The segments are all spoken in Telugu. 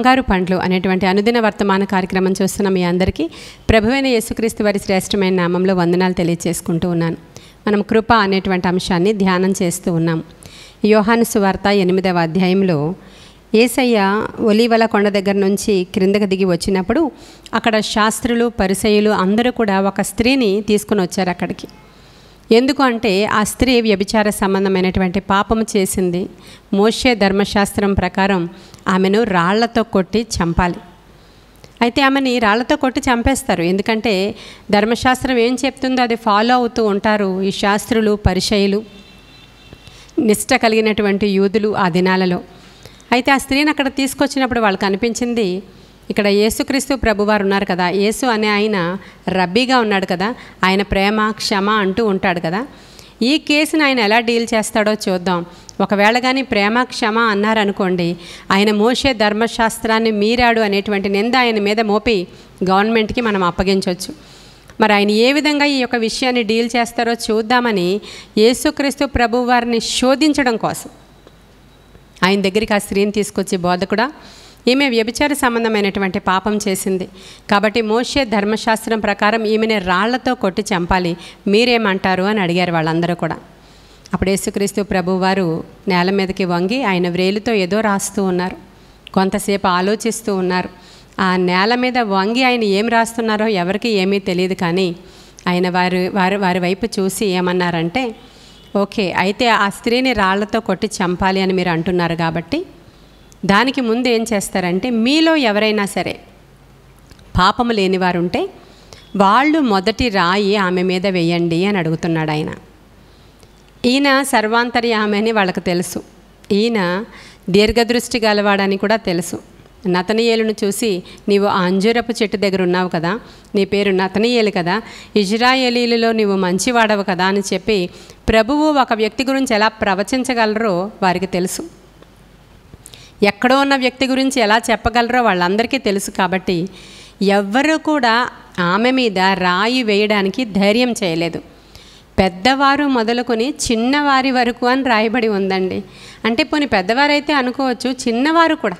బంగారు పండ్లు అనేటువంటి అనుదిన వర్తమాన కార్యక్రమం చూస్తున్న మీ అందరికీ ప్రభువైన యేసుక్రీస్తు వారి శ్రేష్టమైన నామంలో వందనాలు తెలియజేసుకుంటూ ఉన్నాను మనం కృప అనేటువంటి అంశాన్ని ధ్యానం చేస్తూ ఉన్నాం యోహానుసు వార్త ఎనిమిదవ అధ్యాయంలో ఏసయ్య ఒలీవల కొండ దగ్గర నుంచి క్రిందకు దిగి వచ్చినప్పుడు అక్కడ శాస్త్రులు పరిసయులు అందరూ కూడా ఒక స్త్రీని తీసుకుని వచ్చారు అక్కడికి ఎందుకు అంటే ఆ స్త్రీ వ్యభిచార సంబంధమైనటువంటి పాపము చేసింది మోషే ధర్మశాస్త్రం ప్రకారం ఆమెను రాళ్లతో కొట్టి చంపాలి అయితే ఆమెని రాళ్లతో కొట్టి చంపేస్తారు ఎందుకంటే ధర్మశాస్త్రం ఏం చెప్తుందో అది ఫాలో అవుతూ ఉంటారు ఈ శాస్త్రులు పరిశైలు నిష్ట కలిగినటువంటి యూదులు ఆ దినాలలో అయితే ఆ స్త్రీని అక్కడ తీసుకొచ్చినప్పుడు వాళ్ళకి అనిపించింది ఇక్కడ యేసుక్రీస్తు ప్రభువారు ఉన్నారు కదా యేసు అనే ఆయన రబ్బీగా ఉన్నాడు కదా ఆయన ప్రేమ క్షమ అంటూ ఉంటాడు కదా ఈ కేసును ఆయన ఎలా డీల్ చేస్తాడో చూద్దాం ఒకవేళ కానీ ప్రేమ క్షమ అన్నారనుకోండి ఆయన మోసే ధర్మశాస్త్రాన్ని మీరాడు అనేటువంటి నింద ఆయన మీద మోపి గవర్నమెంట్కి మనం అప్పగించవచ్చు మరి ఆయన ఏ విధంగా ఈ యొక్క విషయాన్ని డీల్ చేస్తారో చూద్దామని యేసుక్రీస్తు ప్రభువారిని శోధించడం కోసం ఆయన దగ్గరికి ఆ స్త్రీని తీసుకొచ్చి బోధకుడా ఈమె వ్యభిచార సంబంధమైనటువంటి పాపం చేసింది కాబట్టి మోషే ధర్మశాస్త్రం ప్రకారం ఈమెని రాళ్లతో కొట్టి చంపాలి మీరేమంటారు అని అడిగారు వాళ్ళందరూ కూడా అప్పుడు యేసుక్రీస్తు ప్రభు వారు నేల మీదకి వంగి ఆయన వ్రేలుతో ఏదో రాస్తూ ఉన్నారు కొంతసేపు ఆలోచిస్తూ ఉన్నారు ఆ నేల మీద వంగి ఆయన ఏం రాస్తున్నారో ఎవరికి ఏమీ తెలియదు కానీ ఆయన వారి వారి వారి వైపు చూసి ఏమన్నారంటే ఓకే అయితే ఆ స్త్రీని రాళ్లతో కొట్టి చంపాలి అని మీరు అంటున్నారు కాబట్టి దానికి ముందు ఏం చేస్తారంటే మీలో ఎవరైనా సరే పాపము ఉంటే వాళ్ళు మొదటి రాయి ఆమె మీద వేయండి అని అడుగుతున్నాడు ఆయన ఈయన ఆమె అని వాళ్ళకు తెలుసు ఈయన దీర్ఘదృష్టి గలవాడని కూడా తెలుసు నతనీయేలును చూసి నీవు అంజూరపు చెట్టు దగ్గర ఉన్నావు కదా నీ పేరు నతనీయులు కదా ఇజ్రాయేలీలలో నీవు మంచివాడవు కదా అని చెప్పి ప్రభువు ఒక వ్యక్తి గురించి ఎలా ప్రవచించగలరో వారికి తెలుసు ఎక్కడో ఉన్న వ్యక్తి గురించి ఎలా చెప్పగలరో వాళ్ళందరికీ తెలుసు కాబట్టి ఎవ్వరూ కూడా ఆమె మీద రాయి వేయడానికి ధైర్యం చేయలేదు పెద్దవారు మొదలుకొని చిన్నవారి వరకు అని రాయబడి ఉందండి అంటే పోనీ పెద్దవారైతే అనుకోవచ్చు చిన్నవారు కూడా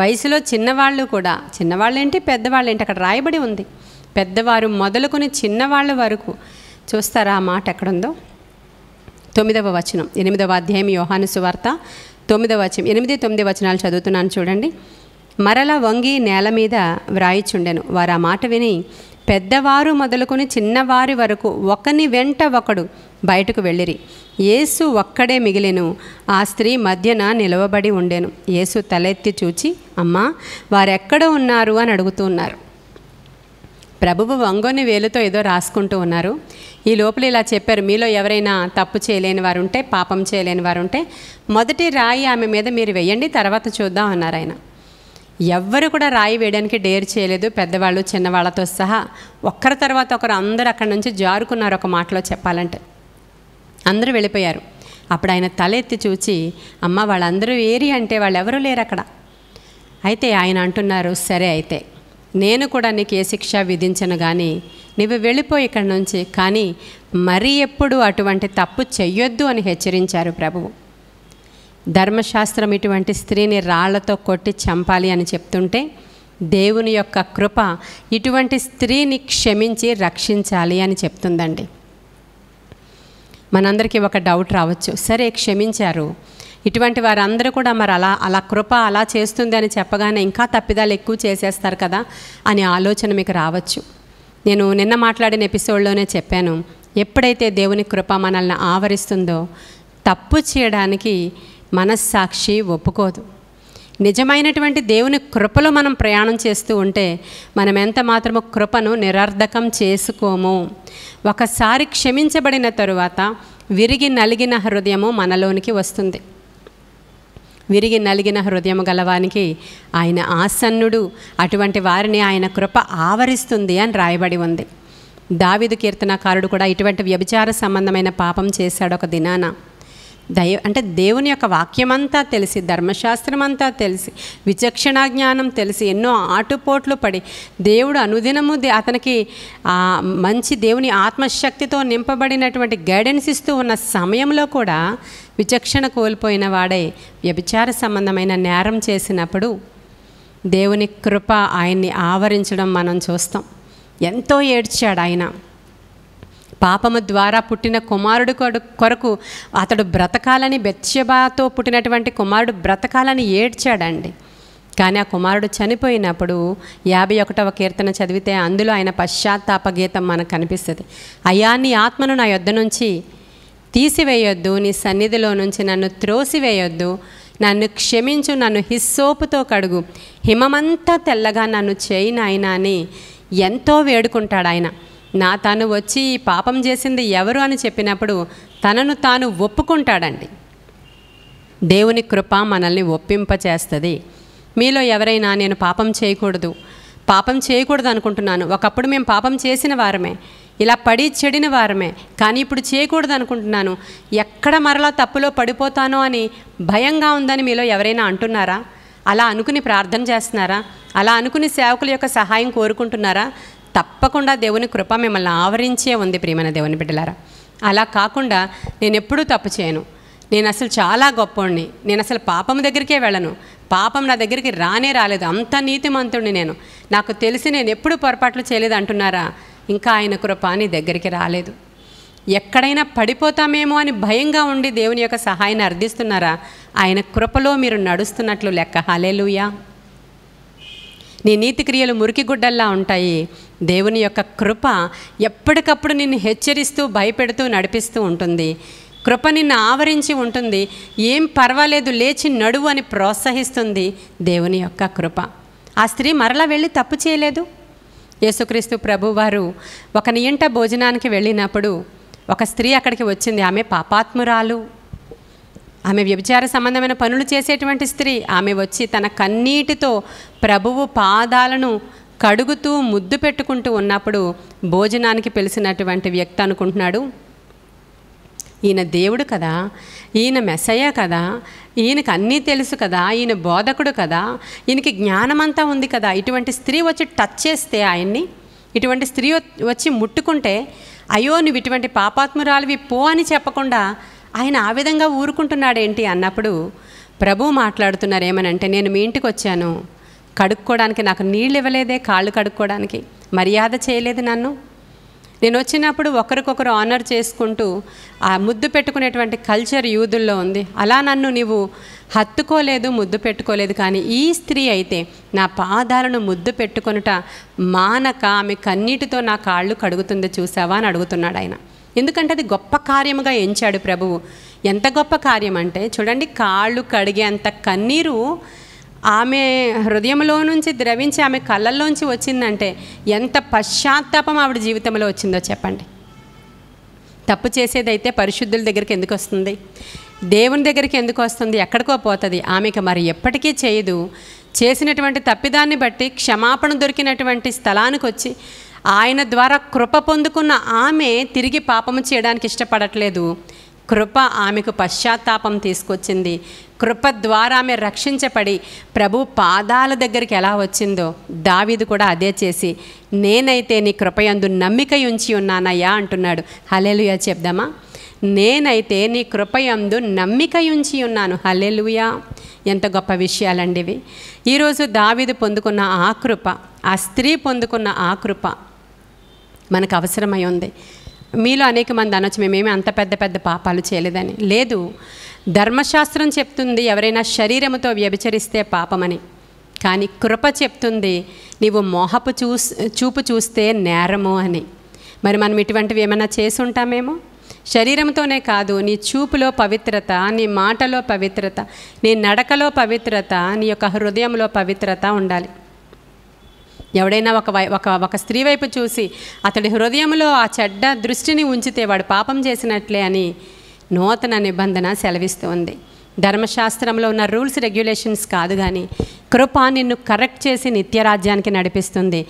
వయసులో చిన్నవాళ్ళు కూడా చిన్నవాళ్ళు ఏంటి పెద్దవాళ్ళు ఏంటి అక్కడ రాయబడి ఉంది పెద్దవారు మొదలుకొని చిన్నవాళ్ళ వరకు చూస్తారా ఆ మాట ఎక్కడుందో తొమ్మిదవ వచనం ఎనిమిదవ అధ్యాయం యోహాను సువార్త తొమ్మిదో వచనం ఎనిమిది తొమ్మిది వచనాలు చదువుతున్నాను చూడండి మరల వంగి నేల మీద వ్రాయిచుండెను వారు ఆ మాట విని పెద్దవారు మొదలుకొని చిన్నవారి వరకు ఒకని వెంట ఒకడు బయటకు వెళ్ళిరి యేసు ఒక్కడే మిగిలిను ఆ స్త్రీ మధ్యన నిలవబడి ఉండెను యేసు తలెత్తి చూచి అమ్మా వారెక్కడ ఉన్నారు అని అడుగుతూ ఉన్నారు ప్రభువు వంగొని వేలుతో ఏదో రాసుకుంటూ ఉన్నారు ఈ లోపల ఇలా చెప్పారు మీలో ఎవరైనా తప్పు చేయలేని వారు ఉంటే పాపం చేయలేని వారు ఉంటే మొదటి రాయి ఆమె మీద మీరు వేయండి తర్వాత చూద్దాం అన్నారు ఆయన ఎవ్వరు కూడా రాయి వేయడానికి డేర్ చేయలేదు పెద్దవాళ్ళు చిన్నవాళ్ళతో సహా ఒక్కరి తర్వాత ఒకరు అందరు అక్కడి నుంచి జారుకున్నారు ఒక మాటలో చెప్పాలంటే అందరూ వెళ్ళిపోయారు అప్పుడు ఆయన తలెత్తి చూచి అమ్మ వాళ్ళందరూ ఏరి అంటే వాళ్ళు ఎవరూ లేరు అక్కడ అయితే ఆయన అంటున్నారు సరే అయితే నేను కూడా నీకు ఏ శిక్ష విధించను కానీ నువ్వు వెళ్ళిపోయి ఇక్కడి నుంచి కానీ మరీ ఎప్పుడు అటువంటి తప్పు చెయ్యొద్దు అని హెచ్చరించారు ప్రభువు ధర్మశాస్త్రం ఇటువంటి స్త్రీని రాళ్లతో కొట్టి చంపాలి అని చెప్తుంటే దేవుని యొక్క కృప ఇటువంటి స్త్రీని క్షమించి రక్షించాలి అని చెప్తుందండి మనందరికీ ఒక డౌట్ రావచ్చు సరే క్షమించారు ఇటువంటి వారందరూ కూడా మరి అలా అలా కృప అలా చేస్తుంది అని చెప్పగానే ఇంకా తప్పిదాలు ఎక్కువ చేసేస్తారు కదా అనే ఆలోచన మీకు రావచ్చు నేను నిన్న మాట్లాడిన ఎపిసోడ్లోనే చెప్పాను ఎప్పుడైతే దేవుని కృప మనల్ని ఆవరిస్తుందో తప్పు చేయడానికి మనస్సాక్షి ఒప్పుకోదు నిజమైనటువంటి దేవుని కృపలో మనం ప్రయాణం చేస్తూ ఉంటే మనం ఎంత మాత్రమో కృపను నిరర్ధకం చేసుకోము ఒకసారి క్షమించబడిన తరువాత విరిగి నలిగిన హృదయము మనలోనికి వస్తుంది విరిగి నలిగిన హృదయం గలవానికి ఆయన ఆసన్నుడు అటువంటి వారిని ఆయన కృప ఆవరిస్తుంది అని రాయబడి ఉంది దావిదు కీర్తనకారుడు కూడా ఇటువంటి వ్యభిచార సంబంధమైన పాపం చేశాడు ఒక దినాన దైవ అంటే దేవుని యొక్క వాక్యమంతా తెలిసి ధర్మశాస్త్రం అంతా తెలిసి విచక్షణ జ్ఞానం తెలిసి ఎన్నో ఆటుపోట్లు పడి దేవుడు అనుదినము అతనికి మంచి దేవుని ఆత్మశక్తితో నింపబడినటువంటి గైడెన్స్ ఇస్తూ ఉన్న సమయంలో కూడా విచక్షణ కోల్పోయిన వాడే వ్యభిచార సంబంధమైన నేరం చేసినప్పుడు దేవుని కృప ఆయన్ని ఆవరించడం మనం చూస్తాం ఎంతో ఏడ్చాడు ఆయన పాపము ద్వారా పుట్టిన కుమారుడు కొరకు అతడు బ్రతకాలని బెత్సబాతో పుట్టినటువంటి కుమారుడు బ్రతకాలని ఏడ్చాడండి కానీ ఆ కుమారుడు చనిపోయినప్పుడు యాభై ఒకటవ కీర్తన చదివితే అందులో ఆయన పశ్చాత్తాప గీతం మనకు కనిపిస్తుంది అయ్యా నీ ఆత్మను నా యొద్ద నుంచి తీసివేయొద్దు నీ సన్నిధిలో నుంచి నన్ను త్రోసివేయొద్దు నన్ను క్షమించు నన్ను హిస్సోపుతో కడుగు హిమమంతా తెల్లగా నన్ను చేయినాయన అని ఎంతో వేడుకుంటాడు ఆయన నా తను వచ్చి ఈ పాపం చేసింది ఎవరు అని చెప్పినప్పుడు తనను తాను ఒప్పుకుంటాడండి దేవుని కృప మనల్ని ఒప్పింపచేస్తుంది మీలో ఎవరైనా నేను పాపం చేయకూడదు పాపం చేయకూడదు అనుకుంటున్నాను ఒకప్పుడు మేము పాపం చేసిన వారమే ఇలా పడి చెడిన వారమే కానీ ఇప్పుడు చేయకూడదు అనుకుంటున్నాను ఎక్కడ మరలా తప్పులో పడిపోతానో అని భయంగా ఉందని మీలో ఎవరైనా అంటున్నారా అలా అనుకుని ప్రార్థన చేస్తున్నారా అలా అనుకుని సేవకుల యొక్క సహాయం కోరుకుంటున్నారా తప్పకుండా దేవుని కృప మిమ్మల్ని ఆవరించే ఉంది ప్రియమైన దేవుని బిడ్డలారా అలా కాకుండా నేను ఎప్పుడూ తప్పు చేయను నేను అసలు చాలా గొప్పవాడిని నేను అసలు పాపం దగ్గరికే వెళ్ళను పాపం నా దగ్గరికి రానే రాలేదు అంత నీతిమంతుడిని నేను నాకు తెలిసి నేను ఎప్పుడు పొరపాట్లు చేయలేదు అంటున్నారా ఇంకా ఆయన కృప నీ దగ్గరికి రాలేదు ఎక్కడైనా పడిపోతామేమో అని భయంగా ఉండి దేవుని యొక్క సహాయాన్ని అర్థిస్తున్నారా ఆయన కృపలో మీరు నడుస్తున్నట్లు లెక్క హాలేలుయా నీ నీతి క్రియలు మురికి గుడ్డల్లా ఉంటాయి దేవుని యొక్క కృప ఎప్పటికప్పుడు నిన్ను హెచ్చరిస్తూ భయపెడుతూ నడిపిస్తూ ఉంటుంది కృప నిన్ను ఆవరించి ఉంటుంది ఏం పర్వాలేదు లేచి నడువు అని ప్రోత్సహిస్తుంది దేవుని యొక్క కృప ఆ స్త్రీ మరలా వెళ్ళి తప్పు చేయలేదు యేసుక్రీస్తు ప్రభువారు ఒక నియంట భోజనానికి వెళ్ళినప్పుడు ఒక స్త్రీ అక్కడికి వచ్చింది ఆమె పాపాత్మురాలు ఆమె వ్యభిచార సంబంధమైన పనులు చేసేటువంటి స్త్రీ ఆమె వచ్చి తన కన్నీటితో ప్రభువు పాదాలను కడుగుతూ ముద్దు పెట్టుకుంటూ ఉన్నప్పుడు భోజనానికి పిలిచినటువంటి వ్యక్తి అనుకుంటున్నాడు ఈయన దేవుడు కదా ఈయన మెసయ్య కదా ఈయనకు అన్నీ తెలుసు కదా ఈయన బోధకుడు కదా ఈయనకి జ్ఞానమంతా ఉంది కదా ఇటువంటి స్త్రీ వచ్చి టచ్ చేస్తే ఆయన్ని ఇటువంటి స్త్రీ వచ్చి ముట్టుకుంటే అయ్యో నువ్వు ఇటువంటి పాపాత్మురాలివి పో అని చెప్పకుండా ఆయన ఆ విధంగా ఊరుకుంటున్నాడేంటి అన్నప్పుడు ప్రభు మాట్లాడుతున్నారు ఏమనంటే నేను మీ ఇంటికి వచ్చాను కడుక్కోవడానికి నాకు నీళ్ళు ఇవ్వలేదే కాళ్ళు కడుక్కోవడానికి మర్యాద చేయలేదు నన్ను నేను వచ్చినప్పుడు ఒకరికొకరు ఆనర్ చేసుకుంటూ ఆ ముద్దు పెట్టుకునేటువంటి కల్చర్ యూదుల్లో ఉంది అలా నన్ను నీవు హత్తుకోలేదు ముద్దు పెట్టుకోలేదు కానీ ఈ స్త్రీ అయితే నా పాదాలను ముద్దు పెట్టుకొనుట మానక ఆమె కన్నీటితో నా కాళ్ళు కడుగుతుంది చూసావా అని అడుగుతున్నాడు ఆయన ఎందుకంటే అది గొప్ప కార్యముగా ఎంచాడు ప్రభువు ఎంత గొప్ప కార్యం అంటే చూడండి కాళ్ళు కడిగేంత కన్నీరు ఆమె హృదయంలో నుంచి ద్రవించి ఆమె కళ్ళల్లోంచి వచ్చిందంటే ఎంత పశ్చాత్తాపం ఆవిడ జీవితంలో వచ్చిందో చెప్పండి తప్పు చేసేదైతే పరిశుద్ధుల దగ్గరికి ఎందుకు వస్తుంది దేవుని దగ్గరికి ఎందుకు వస్తుంది ఎక్కడికో పోతుంది ఆమెకి మరి ఎప్పటికీ చేయదు చేసినటువంటి తప్పిదాన్ని బట్టి క్షమాపణ దొరికినటువంటి స్థలానికి వచ్చి ఆయన ద్వారా కృప పొందుకున్న ఆమె తిరిగి పాపము చేయడానికి ఇష్టపడట్లేదు కృప ఆమెకు పశ్చాత్తాపం తీసుకొచ్చింది కృప ద్వారా ఆమె రక్షించబడి ప్రభు పాదాల దగ్గరికి ఎలా వచ్చిందో దావీదు కూడా అదే చేసి నేనైతే నీ కృపయందు నమ్మిక ఉంచి ఉన్నానయ్యా అంటున్నాడు హలేలుయా చెప్దామా నేనైతే నీ కృపయందు నమ్మిక ఉంచి ఉన్నాను హలేలుయా ఎంత గొప్ప విషయాలండి ఇవి ఈరోజు దావీదు పొందుకున్న ఆ కృప ఆ స్త్రీ పొందుకున్న ఆ కృప మనకు అవసరమై ఉంది మీలో అనేక మంది అనొచ్చు మేమేమి అంత పెద్ద పెద్ద పాపాలు చేయలేదని లేదు ధర్మశాస్త్రం చెప్తుంది ఎవరైనా శరీరముతో వ్యభిచరిస్తే పాపమని కానీ కృప చెప్తుంది నీవు మోహపు చూస్ చూపు చూస్తే నేరము అని మరి మనం ఇటువంటివి ఏమైనా చేసి ఉంటామేమో శరీరంతోనే కాదు నీ చూపులో పవిత్రత నీ మాటలో పవిత్రత నీ నడకలో పవిత్రత నీ యొక్క హృదయంలో పవిత్రత ఉండాలి ఎవడైనా ఒక వై ఒక ఒక స్త్రీ వైపు చూసి అతడి హృదయంలో ఆ చెడ్డ దృష్టిని ఉంచితే వాడు పాపం చేసినట్లే అని నూతన నిబంధన సెలవిస్తుంది ధర్మశాస్త్రంలో ఉన్న రూల్స్ రెగ్యులేషన్స్ కాదు కానీ కృప నిన్ను కరెక్ట్ చేసి నిత్యరాజ్యానికి నడిపిస్తుంది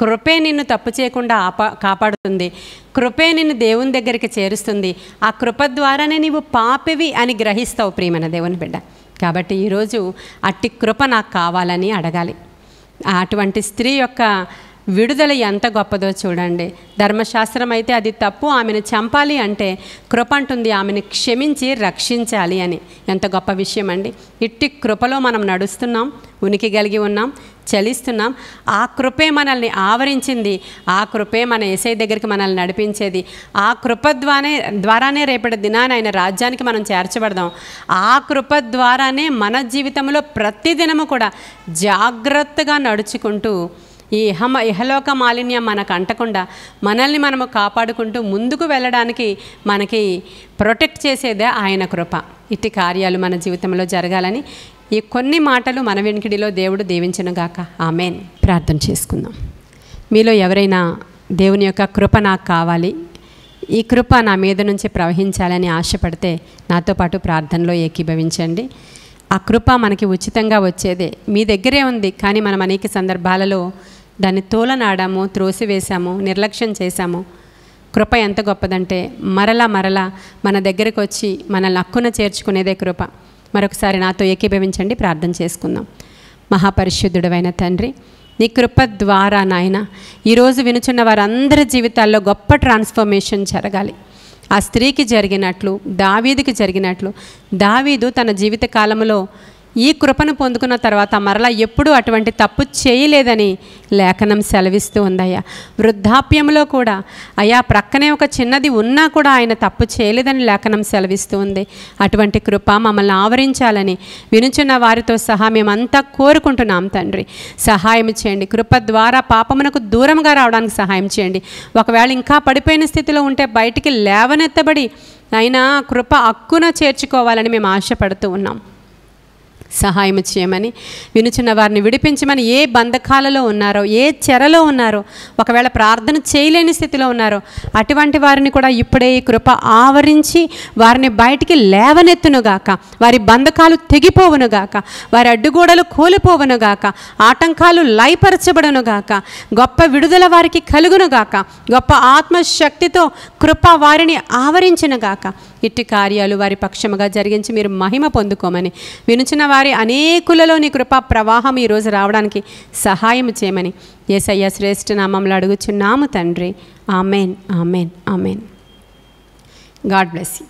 కృపే నిన్ను తప్పు చేయకుండా ఆపా కాపాడుతుంది కృపే నిన్ను దేవుని దగ్గరికి చేరుస్తుంది ఆ కృప ద్వారానే నీవు పాపివి అని గ్రహిస్తావు ప్రియమైన దేవుని బిడ్డ కాబట్టి ఈరోజు అట్టి కృప నాకు కావాలని అడగాలి అటువంటి స్త్రీ యొక్క విడుదల ఎంత గొప్పదో చూడండి ధర్మశాస్త్రం అయితే అది తప్పు ఆమెను చంపాలి అంటే కృప అంటుంది ఆమెను క్షమించి రక్షించాలి అని ఎంత గొప్ప విషయం అండి ఇట్టి కృపలో మనం నడుస్తున్నాం ఉనికి కలిగి ఉన్నాం చలిస్తున్నాం ఆ కృపే మనల్ని ఆవరించింది ఆ కృపే మన ఏసై దగ్గరికి మనల్ని నడిపించేది ఆ కృప ద్వానే ద్వారానే రేపటి దినాన ఆయన రాజ్యానికి మనం చేర్చబడదాం ఆ కృప ద్వారానే మన జీవితంలో ప్రతిదినము కూడా జాగ్రత్తగా నడుచుకుంటూ ఈ హమ ఇహలోక మాలిన్యం మనకు అంటకుండా మనల్ని మనము కాపాడుకుంటూ ముందుకు వెళ్ళడానికి మనకి ప్రొటెక్ట్ చేసేదే ఆయన కృప ఇట్టి కార్యాలు మన జీవితంలో జరగాలని ఈ కొన్ని మాటలు మన వెనుకడిలో దేవుడు దీవించనుగాక ఆమెన్ ప్రార్థన చేసుకుందాం మీలో ఎవరైనా దేవుని యొక్క కృప నాకు కావాలి ఈ కృప నా మీద నుంచి ప్రవహించాలని ఆశపడితే నాతో పాటు ప్రార్థనలో ఏకీభవించండి ఆ కృప మనకి ఉచితంగా వచ్చేదే మీ దగ్గరే ఉంది కానీ మనం అనేక సందర్భాలలో దాన్ని తోలనాడాము త్రోసివేశాము నిర్లక్ష్యం చేశాము కృప ఎంత గొప్పదంటే మరలా మరలా మన దగ్గరకు వచ్చి మనల్ని అక్కున చేర్చుకునేదే కృప మరొకసారి నాతో ఏకీభవించండి ప్రార్థన చేసుకుందాం మహాపరిశుద్ధుడైన తండ్రి నీ కృప ద్వారా నాయన ఈరోజు వినుచున్న వారందరి జీవితాల్లో గొప్ప ట్రాన్స్ఫర్మేషన్ జరగాలి ఆ స్త్రీకి జరిగినట్లు దావీదికి జరిగినట్లు దావీదు తన జీవిత కాలంలో ఈ కృపను పొందుకున్న తర్వాత మరలా ఎప్పుడూ అటువంటి తప్పు చేయలేదని లేఖనం సెలవిస్తూ ఉందయ్యా వృద్ధాప్యంలో కూడా అయా ప్రక్కనే ఒక చిన్నది ఉన్నా కూడా ఆయన తప్పు చేయలేదని లేఖనం సెలవిస్తూ ఉంది అటువంటి కృప మమ్మల్ని ఆవరించాలని వినుచున్న వారితో సహా మేమంతా కోరుకుంటున్నాం తండ్రి సహాయం చేయండి కృప ద్వారా పాపమునకు దూరంగా రావడానికి సహాయం చేయండి ఒకవేళ ఇంకా పడిపోయిన స్థితిలో ఉంటే బయటికి లేవనెత్తబడి అయినా కృప అక్కున చేర్చుకోవాలని మేము ఆశపడుతూ ఉన్నాం సహాయం చేయమని వినుచున్న వారిని విడిపించమని ఏ బంధకాలలో ఉన్నారో ఏ చెరలో ఉన్నారో ఒకవేళ ప్రార్థన చేయలేని స్థితిలో ఉన్నారో అటువంటి వారిని కూడా ఇప్పుడే ఈ కృప ఆవరించి వారిని బయటికి లేవనెత్తునుగాక వారి బంధకాలు తెగిపోవునుగాక వారి అడ్డుగోడలు కోలిపోవునుగాక ఆటంకాలు లయపరచబడునుగాక గొప్ప విడుదల వారికి కలుగునుగాక గొప్ప ఆత్మశక్తితో కృప వారిని ఆవరించినగాక ఇట్టి కార్యాలు వారి పక్షముగా జరిగించి మీరు మహిమ పొందుకోమని వినుచిన వారి అనేకులలో నీ కృపా ప్రవాహం ఈరోజు రావడానికి సహాయం చేయమని ఏసయ్య శ్రేష్ఠ నామంలో అడుగుచున్నాము తండ్రి amen amen amen God bless you